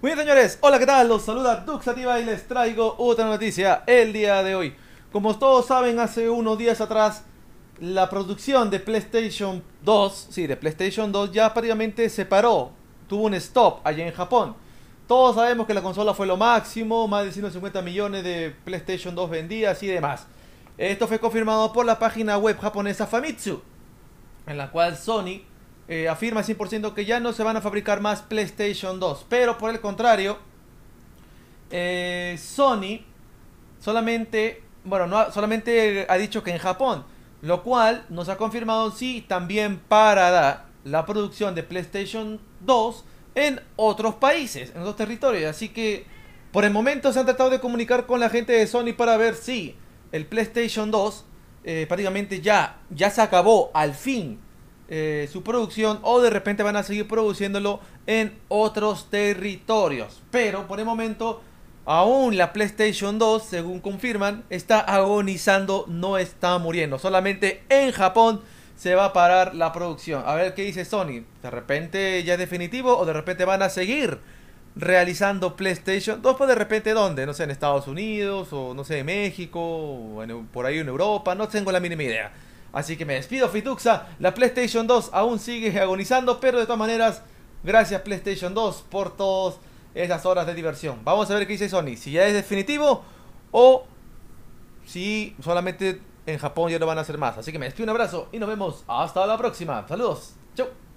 Muy bien señores, hola qué tal, los saluda Duxativa y les traigo otra noticia el día de hoy. Como todos saben, hace unos días atrás la producción de PlayStation 2, sí, de PlayStation 2 ya prácticamente se paró, tuvo un stop allá en Japón. Todos sabemos que la consola fue lo máximo, más de 150 millones de PlayStation 2 vendidas y demás. Esto fue confirmado por la página web japonesa Famitsu, en la cual Sony eh, afirma 100% que ya no se van a fabricar más PlayStation 2. Pero por el contrario, eh, Sony solamente, bueno, solamente ha dicho que en Japón, lo cual nos ha confirmado si también parará la producción de PlayStation 2 en otros países, en otros territorios. Así que por el momento se han tratado de comunicar con la gente de Sony para ver si el PlayStation 2 eh, prácticamente ya, ya se acabó al fin eh, su producción o de repente van a seguir produciéndolo en otros territorios. Pero por el momento, aún la PlayStation 2, según confirman, está agonizando, no está muriendo. Solamente en Japón se va a parar la producción. A ver qué dice Sony. De repente ya es definitivo o de repente van a seguir realizando PlayStation 2, pues de repente dónde, no sé, en Estados Unidos o no sé, en México, o por ahí en Europa, no tengo la mínima idea. Así que me despido, Fituxa. La PlayStation 2 aún sigue agonizando, pero de todas maneras, gracias PlayStation 2 por todas esas horas de diversión. Vamos a ver qué dice Sony. Si ya es definitivo o si solamente en Japón ya no van a hacer más. Así que me despido, un abrazo y nos vemos hasta la próxima. Saludos. Chau.